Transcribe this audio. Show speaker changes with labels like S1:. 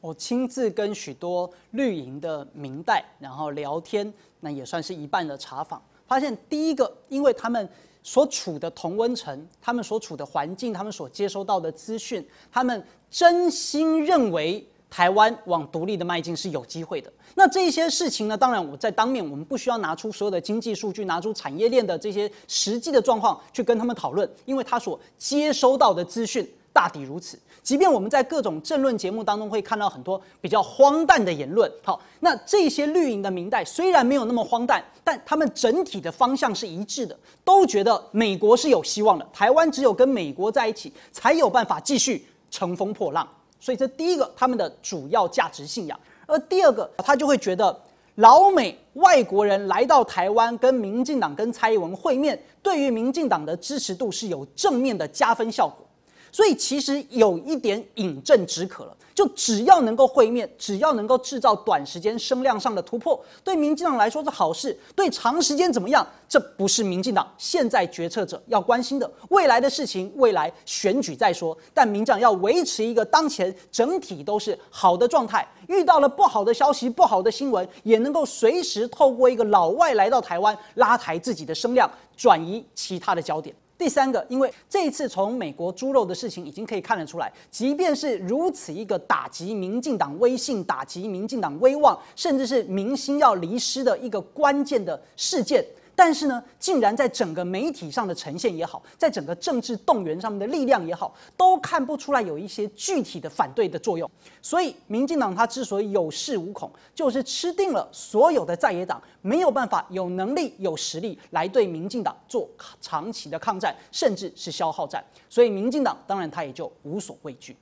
S1: 我亲自跟许多绿营的明代然后聊天，那也算是一半的茶坊。发现第一个，因为他们所处的同温层，他们所处的环境，他们所接收到的资讯，他们真心认为台湾往独立的迈进是有机会的。那这些事情呢？当然，我在当面，我们不需要拿出所有的经济数据，拿出产业链的这些实际的状况去跟他们讨论，因为他所接收到的资讯。大抵如此。即便我们在各种政论节目当中会看到很多比较荒诞的言论，好，那这些绿营的民代虽然没有那么荒诞，但他们整体的方向是一致的，都觉得美国是有希望的，台湾只有跟美国在一起才有办法继续乘风破浪。所以这第一个，他们的主要价值信仰；而第二个，他就会觉得老美外国人来到台湾跟民进党跟蔡英文会面，对于民进党的支持度是有正面的加分效果。所以其实有一点饮鸩止渴了，就只要能够会面，只要能够制造短时间声量上的突破，对民进党来说是好事。对长时间怎么样，这不是民进党现在决策者要关心的。未来的事情，未来选举再说。但民进党要维持一个当前整体都是好的状态，遇到了不好的消息、不好的新闻，也能够随时透过一个老外来到台湾，拉抬自己的声量，转移其他的焦点。第三个，因为这一次从美国猪肉的事情已经可以看得出来，即便是如此一个打击民进党威信、打击民进党威望，甚至是明星要离世的一个关键的事件。但是呢，竟然在整个媒体上的呈现也好，在整个政治动员上面的力量也好，都看不出来有一些具体的反对的作用。所以，民进党他之所以有恃无恐，就是吃定了所有的在野党没有办法有能力、有实力来对民进党做长期的抗战，甚至是消耗战。所以，民进党当然他也就无所畏惧。